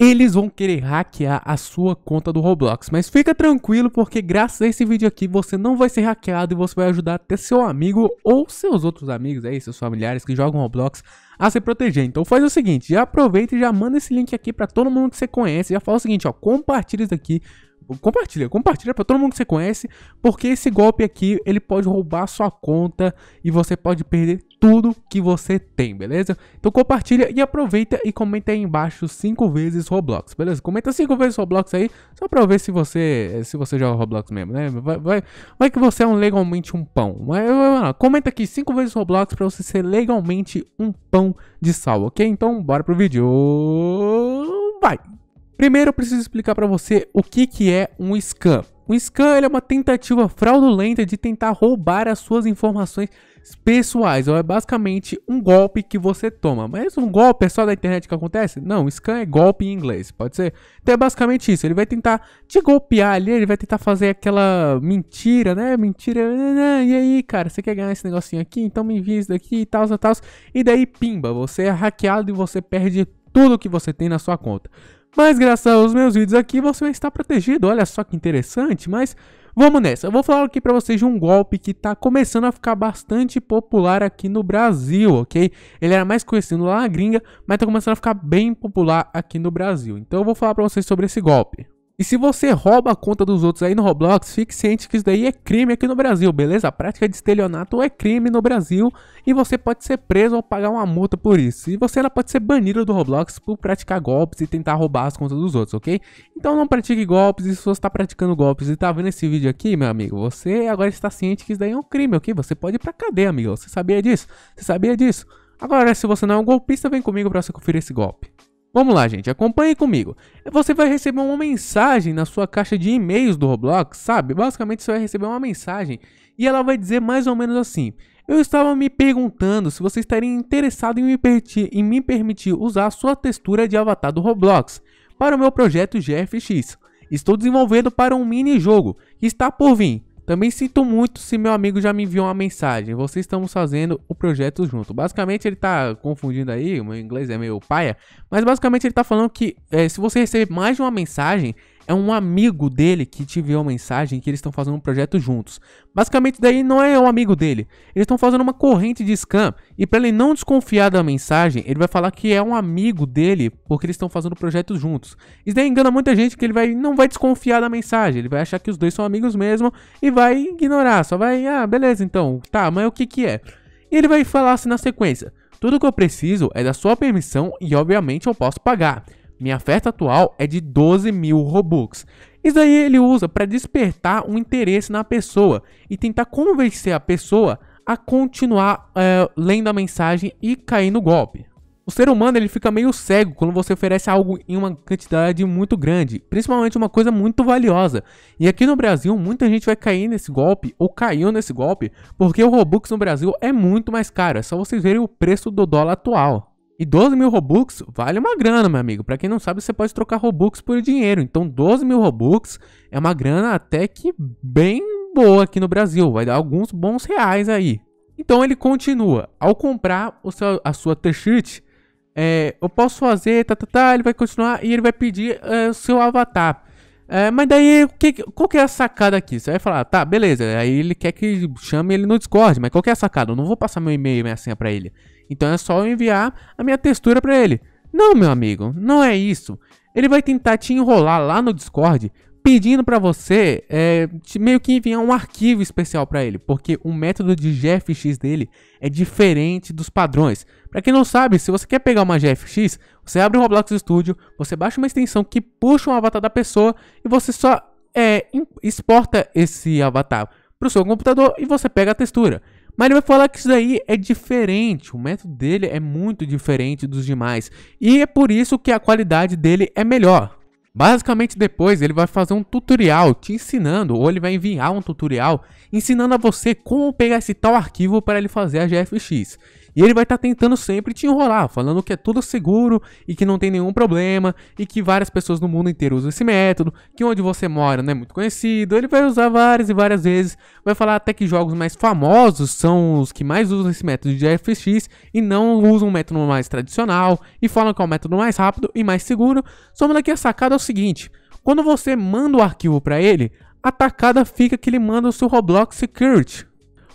eles vão querer hackear a sua conta do Roblox. Mas fica tranquilo, porque graças a esse vídeo aqui você não vai ser hackeado e você vai ajudar até seu amigo ou seus outros amigos aí, seus familiares que jogam Roblox a se proteger. Então faz o seguinte, já aproveita e já manda esse link aqui para todo mundo que você conhece. Já fala o seguinte, ó, compartilha isso aqui compartilha, compartilha para todo mundo que você conhece, porque esse golpe aqui, ele pode roubar sua conta e você pode perder tudo que você tem, beleza? Então compartilha e aproveita e comenta aí embaixo 5 vezes Roblox, beleza? Comenta 5 vezes Roblox aí, só pra eu ver se você, se você joga Roblox mesmo, né? Vai, vai, vai que você é um legalmente um pão. Vai, vai, vai. Comenta aqui 5 vezes Roblox pra você ser legalmente um pão de sal, ok? Então bora pro vídeo. Vai! Primeiro eu preciso explicar pra você o que, que é um scam. O scan é uma tentativa fraudulenta de tentar roubar as suas informações pessoais. Ou é basicamente um golpe que você toma. Mas um golpe é só da internet que acontece? Não, scan é golpe em inglês, pode ser? Então é basicamente isso. Ele vai tentar te golpear ali, ele vai tentar fazer aquela mentira, né? Mentira. E aí, cara, você quer ganhar esse negocinho aqui? Então me envia isso daqui e tal, tal, tal. E daí, pimba, você é hackeado e você perde tudo que você tem na sua conta. Mas graças aos meus vídeos aqui você vai estar protegido, olha só que interessante, mas vamos nessa. Eu vou falar aqui para vocês de um golpe que está começando a ficar bastante popular aqui no Brasil, ok? Ele era mais conhecido lá na gringa, mas está começando a ficar bem popular aqui no Brasil. Então eu vou falar para vocês sobre esse golpe. E se você rouba a conta dos outros aí no Roblox, fique ciente que isso daí é crime aqui no Brasil, beleza? A prática de estelionato é crime no Brasil e você pode ser preso ou pagar uma multa por isso. E você ainda pode ser banido do Roblox por praticar golpes e tentar roubar as contas dos outros, ok? Então não pratique golpes e se você está praticando golpes e está vendo esse vídeo aqui, meu amigo, você agora está ciente que isso daí é um crime, ok? Você pode ir pra cadeia, amigo. Você sabia disso? Você sabia disso? Agora, se você não é um golpista, vem comigo para você conferir esse golpe. Vamos lá, gente, acompanhe comigo. Você vai receber uma mensagem na sua caixa de e-mails do Roblox, sabe? Basicamente você vai receber uma mensagem e ela vai dizer mais ou menos assim: Eu estava me perguntando se você estaria interessado em me, permitir, em me permitir usar a sua textura de avatar do Roblox para o meu projeto GFX. Estou desenvolvendo para um mini jogo que está por vir. Também sinto muito se meu amigo já me enviou uma mensagem. Vocês estamos fazendo o projeto junto. Basicamente, ele tá confundindo aí, o meu inglês é meio paia, mas basicamente ele tá falando que é, se você receber mais de uma mensagem, é um amigo dele que te enviou uma mensagem que eles estão fazendo um projeto juntos. Basicamente, daí não é um amigo dele. Eles estão fazendo uma corrente de scam e para ele não desconfiar da mensagem, ele vai falar que é um amigo dele porque eles estão fazendo projetos juntos. Isso daí engana muita gente que ele vai não vai desconfiar da mensagem, ele vai achar que os dois são amigos mesmo e vai ignorar, só vai, ah, beleza então, tá, mas o que que é? E ele vai falar assim na sequência: tudo que eu preciso é da sua permissão e obviamente eu posso pagar. Minha oferta atual é de 12 mil Robux. Isso aí ele usa para despertar um interesse na pessoa e tentar convencer a pessoa a continuar é, lendo a mensagem e cair no golpe. O ser humano ele fica meio cego quando você oferece algo em uma quantidade muito grande, principalmente uma coisa muito valiosa. E aqui no Brasil, muita gente vai cair nesse golpe ou caiu nesse golpe, porque o Robux no Brasil é muito mais caro. É só vocês verem o preço do dólar atual. E 12 mil Robux vale uma grana, meu amigo. Para quem não sabe, você pode trocar Robux por dinheiro. Então, 12 mil Robux é uma grana até que bem boa aqui no Brasil. Vai dar alguns bons reais aí. Então, ele continua. Ao comprar o seu, a sua t-shirt, é, eu posso fazer, tá, tá, tá, ele vai continuar e ele vai pedir é, o seu avatar. É, mas daí, que, qual que é a sacada aqui? Você vai falar, ah, tá, beleza, aí ele quer que chame ele no Discord, mas qual que é a sacada? Eu não vou passar meu e-mail e minha senha pra ele. Então é só eu enviar a minha textura pra ele. Não, meu amigo, não é isso. Ele vai tentar te enrolar lá no Discord pedindo para você é, meio que enviar um arquivo especial para ele, porque o método de GFX dele é diferente dos padrões. Para quem não sabe, se você quer pegar uma GFX, você abre o Roblox Studio, você baixa uma extensão que puxa um avatar da pessoa e você só é, exporta esse avatar para o seu computador e você pega a textura. Mas ele vai falar que isso daí é diferente, o método dele é muito diferente dos demais. E é por isso que a qualidade dele é melhor. Basicamente depois ele vai fazer um tutorial te ensinando, ou ele vai enviar um tutorial ensinando a você como pegar esse tal arquivo para ele fazer a GFX. E ele vai estar tá tentando sempre te enrolar, falando que é tudo seguro e que não tem nenhum problema e que várias pessoas no mundo inteiro usam esse método, que onde você mora não é muito conhecido. Ele vai usar várias e várias vezes, vai falar até que jogos mais famosos são os que mais usam esse método de FX e não usam um método mais tradicional e falam que é o um método mais rápido e mais seguro. Só que a sacada é o seguinte: quando você manda o arquivo para ele, a tacada fica que ele manda o seu Roblox Security.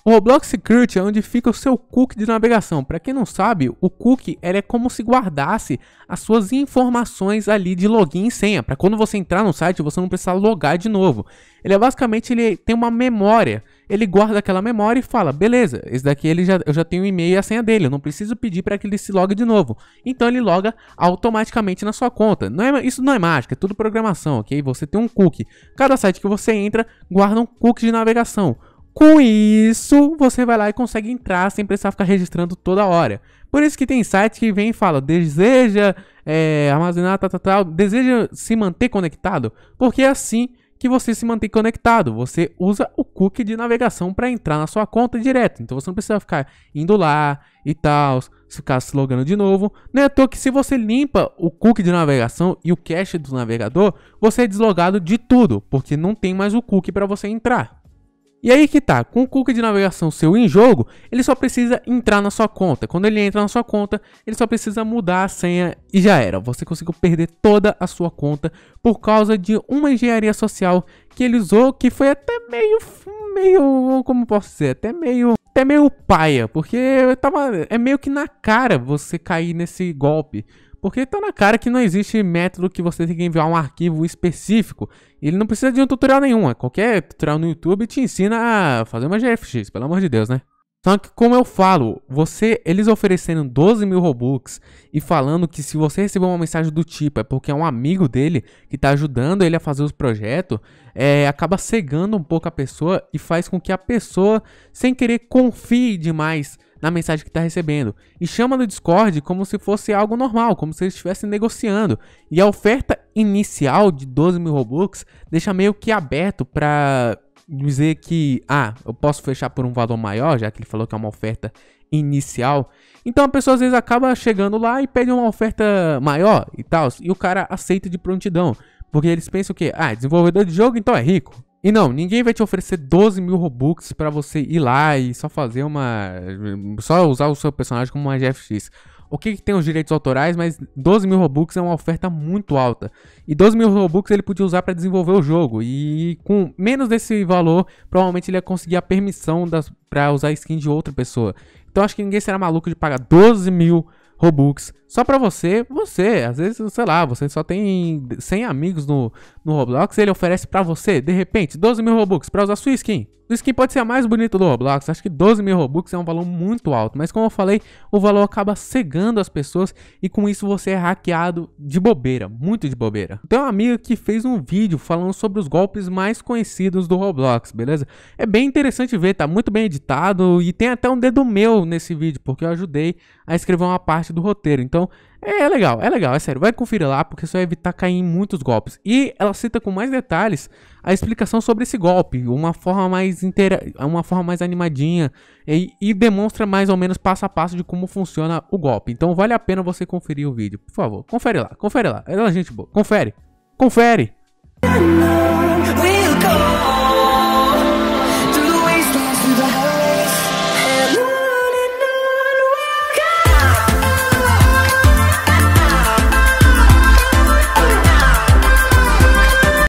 O Roblox Security é onde fica o seu cookie de navegação. Para quem não sabe, o cookie é como se guardasse as suas informações ali de login e senha, para quando você entrar no site você não precisar logar de novo. Ele é basicamente ele tem uma memória. Ele guarda aquela memória e fala: "Beleza, esse daqui ele já, eu já tenho o e-mail e a senha dele, eu não preciso pedir para que ele se logue de novo". Então ele loga automaticamente na sua conta. Não é, isso não é mágica, é tudo programação, OK? Você tem um cookie. Cada site que você entra guarda um cookie de navegação. Com isso, você vai lá e consegue entrar sem precisar ficar registrando toda hora. Por isso que tem sites que vem e fala, deseja é, armazenar, tal, tal, tal, deseja se manter conectado, porque é assim que você se mantém conectado. Você usa o cookie de navegação para entrar na sua conta direto. Então você não precisa ficar indo lá e tal, ficar se logando de novo. Não é à toa que se você limpa o cookie de navegação e o cache do navegador, você é deslogado de tudo, porque não tem mais o cookie para você entrar. E aí que tá, com o cookie de navegação seu em jogo, ele só precisa entrar na sua conta. Quando ele entra na sua conta, ele só precisa mudar a senha e já era. Você conseguiu perder toda a sua conta por causa de uma engenharia social que ele usou, que foi até meio, meio, como posso dizer, até meio até meio paia, porque tava, é meio que na cara você cair nesse golpe. Porque tá na cara que não existe método que você tem que enviar um arquivo específico. Ele não precisa de um tutorial nenhum. Qualquer tutorial no YouTube te ensina a fazer uma GFX, pelo amor de Deus, né? Só que, como eu falo, você eles oferecendo 12 mil Robux e falando que se você receber uma mensagem do tipo é porque é um amigo dele que está ajudando ele a fazer os projetos, é, acaba cegando um pouco a pessoa e faz com que a pessoa, sem querer, confie demais na mensagem que está recebendo. E chama no Discord como se fosse algo normal, como se eles estivessem negociando. E a oferta inicial de 12 mil Robux deixa meio que aberto para dizer que, ah, eu posso fechar por um valor maior, já que ele falou que é uma oferta inicial. Então a pessoa às vezes acaba chegando lá e pede uma oferta maior e tal, e o cara aceita de prontidão, porque eles pensam que, ah, é desenvolvedor de jogo então é rico. E não, ninguém vai te oferecer 12 mil Robux para você ir lá e só fazer uma. só usar o seu personagem como uma GFX o que, que tem os direitos autorais, mas 12 mil Robux é uma oferta muito alta. E 12 mil Robux ele podia usar para desenvolver o jogo. E com menos desse valor, provavelmente ele ia conseguir a permissão para usar skin de outra pessoa. Então acho que ninguém será maluco de pagar 12 mil Robux só pra você, você. Às vezes, sei lá, você só tem 100 amigos no, no Roblox, ele oferece para você, de repente, 12 mil Robux para usar sua skin. Sua skin pode ser a mais bonita do Roblox, acho que 12 mil Robux é um valor muito alto, mas como eu falei, o valor acaba cegando as pessoas e com isso você é hackeado de bobeira, muito de bobeira. Tem uma amiga que fez um vídeo falando sobre os golpes mais conhecidos do Roblox, beleza? É bem interessante ver, tá muito bem editado e tem até um dedo meu nesse vídeo, porque eu ajudei a escrever uma parte do roteiro, então é, é, legal, é legal, é sério. Vai conferir lá, porque você vai evitar cair em muitos golpes. E ela cita com mais detalhes a explicação sobre esse golpe, uma forma mais inteira, uma forma mais animadinha e, e demonstra mais ou menos passo a passo de como funciona o golpe. Então vale a pena você conferir o vídeo, por favor. Confere lá, confere lá. é uma gente boa. Confere, confere.